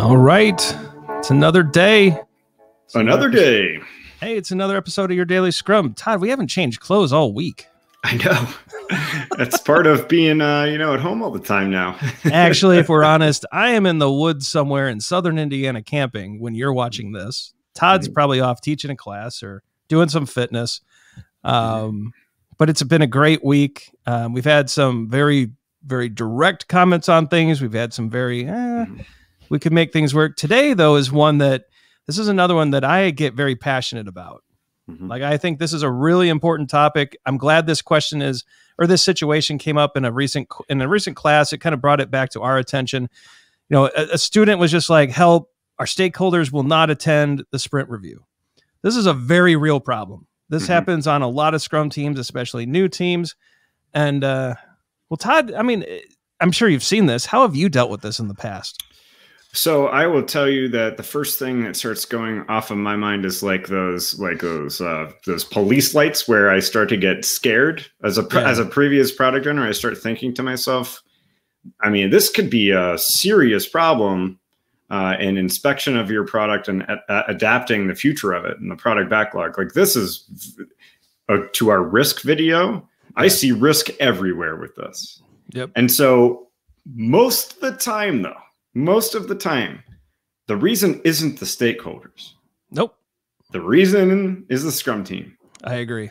All right. It's another day. It's another, another day. Hey, it's another episode of your daily scrum. Todd, we haven't changed clothes all week. I know. That's part of being, uh, you know, at home all the time now. Actually, if we're honest, I am in the woods somewhere in southern Indiana camping when you're watching this. Todd's probably off teaching a class or doing some fitness. Um, but it's been a great week. Um, we've had some very very direct comments on things. We've had some very, eh, mm-hmm. we could make things work. Today, though, is one that this is another one that I get very passionate about. Mm -hmm. Like, I think this is a really important topic. I'm glad this question is, or this situation came up in a recent in a recent class. It kind of brought it back to our attention. You know, a, a student was just like, "Help! Our stakeholders will not attend the sprint review." This is a very real problem. This mm -hmm. happens on a lot of Scrum teams, especially new teams and uh, well, Todd, I mean, eh, I'm sure you've seen this. How have you dealt with this in the past? So I will tell you that the first thing that starts going off of my mind is like those like those uh, those police lights where I start to get scared as a yeah. as a previous product owner. I start thinking to myself, I mean, this could be a serious problem. Uh, in inspection of your product and adapting the future of it and the product backlog. Like this is to our risk video. I see risk everywhere with this. Yep. And so most of the time, though, most of the time, the reason isn't the stakeholders. Nope. The reason is the Scrum team. I agree.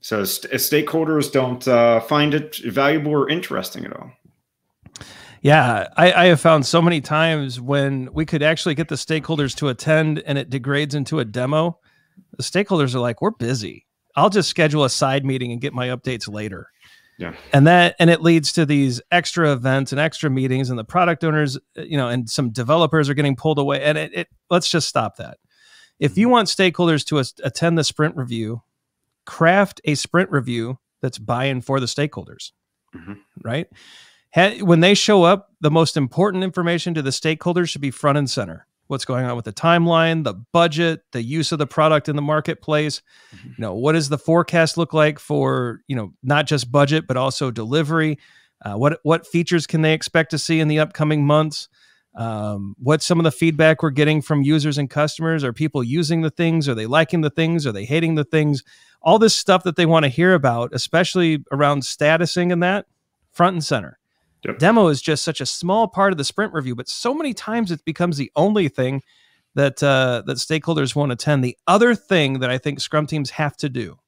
So st uh, stakeholders don't uh, find it valuable or interesting at all. Yeah, I, I, have found so many times when we could actually get the stakeholders to attend and it degrades into a demo. The stakeholders are like, we're busy. I'll just schedule a side meeting and get my updates later. Yeah. And that and it leads to these extra events and extra meetings and the product owners, uh, you know, and some developers are getting pulled away. And it, it let's just stop that. If you mm-hmm. want stakeholders to attend the sprint review, craft a sprint review that's buy-in for the stakeholders. Mm-hmm. Right? when they show up, the most important information to the stakeholders should be front and center what's going on with the timeline, the budget, the use of the product in the marketplace. Mm-hmm. You know, what does the forecast look like for, you know, not just budget, but also delivery? Uh, what, what features can they expect to see in the upcoming months? Um, what's some of the feedback we're getting from users and customers? Are people using the things? Are they liking the things? Are they hating the things? All this stuff that they want to hear about, especially around statusing and that front and center. Yep. Demo is just such a small part of the sprint review, but so many times it becomes the only thing that uh, that stakeholders won't attend. The other thing that I think Scrum teams have to do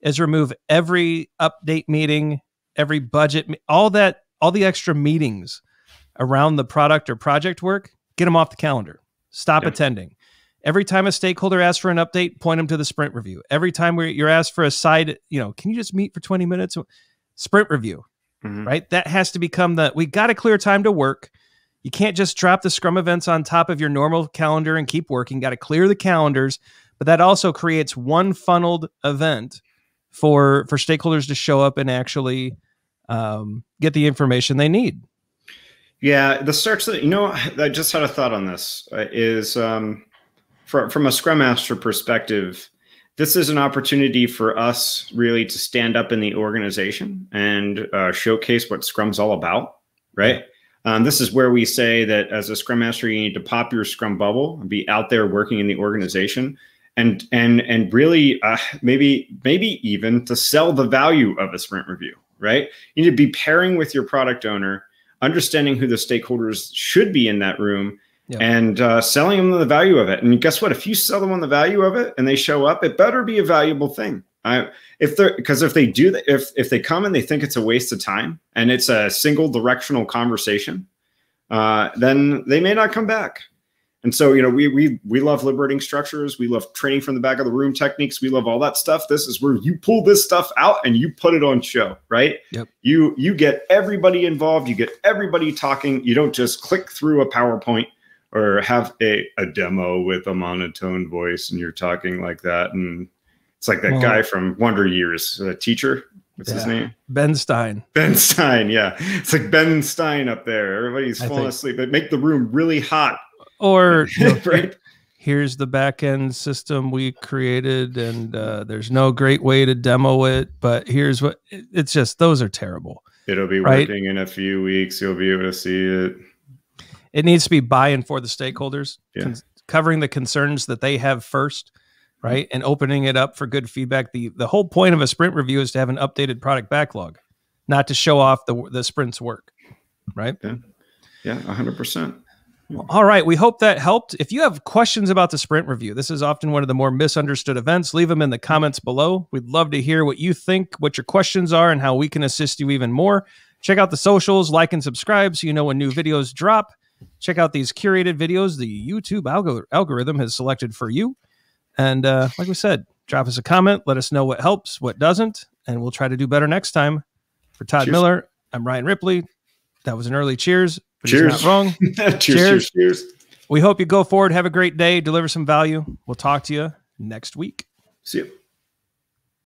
is remove every update meeting, every budget, all that, all the extra meetings around the product or project work. Get them off the calendar. Stop yep. attending. Every time a stakeholder asks for an update, point them to the sprint review. Every time you're asked for a side, you know, can you just meet for 20 minutes? Sprint review mm-hmm. right? That has to become the we got to clear time to work. You can't just drop the Scrum events on top of your normal calendar and keep working. Got to clear the calendars, but that also creates one funneled event for for stakeholders to show up and actually um, get the information they need. Yeah, the search that you know, I just had a thought on this uh, is um, from from a Scrum Master perspective this is an opportunity for us really to stand up in the organization and uh, showcase what Scrum's all about, right? Um, this is where we say that as a Scrum Master, you need to pop your Scrum bubble and be out there working in the organization, and and and really uh, maybe maybe even to sell the value of a sprint review, right? You need to be pairing with your product owner, understanding who the stakeholders should be in that room, yeah. and uh, selling them the value of it. And guess what? If you sell them on the value of it and they show up, it better be a valuable thing. I, if they're because if they do that, if if they come and they think it's a waste of time and it's a single directional conversation, uh, then they may not come back. And so, you know, we we we love liberating structures. We love training from the back of the room techniques. We love all that stuff. This is where you pull this stuff out and you put it on show, right? Yep. You you get everybody involved. You get everybody talking. You don't just click through a PowerPoint or have a, a demo with a monotone voice and you're talking like that and it's like that well, guy from Wonder Years, the teacher. What's yeah. his name? Ben Stein. Ben Stein, yeah. It's like Ben Stein up there. Everybody's falling think. asleep, but make the room really hot. Or you know, right? here's the back end system we created, and uh, there's no great way to demo it, but here's what it's just those are terrible. It'll be right? working in a few weeks. You'll be able to see it it needs to be by and for the stakeholders, yeah. covering the concerns that they have first, mm-hmm. right, and opening it up for good feedback. the The whole point of a sprint review is to have an updated product backlog, not to show off the the sprint's work, right? Yeah, yeah, hundred percent. Well, all right. We hope that helped. If you have questions about the sprint review, this is often one of the more misunderstood events. Leave them in the comments below. We'd love to hear what you think, what your questions are, and how we can assist you even more. Check out the socials, like and subscribe so you know when new videos drop. Check out these curated videos the YouTube algorithm has selected for you. And uh, like we said, drop us a comment. Let us know what helps, what doesn't, and we'll try to do better next time. For Todd cheers. Miller, I'm Ryan Ripley. That was an early cheers. But cheers. wrong. cheers, cheers, cheers. We hope you go forward. Have a great day. Deliver some value. We'll talk to you next week. See you.